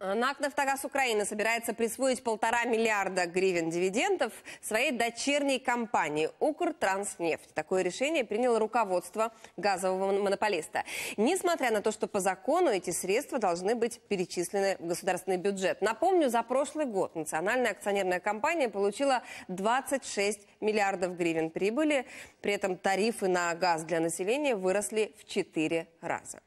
Э, НАК «Нафтогаз Украины» собирается присвоить полтора миллиарда гривен дивидендов своей дочерней компании «Укртранснефть». Такое решение приняло руководство газового монополиста. Несмотря на то, что по закону эти средства должны быть перечислены в государственный бюджет. Напомню, за прошлый год национальная акционерная компания получила 26 миллиардов гривен прибыли. При этом тарифы на газ для населения выросли в 4 раза.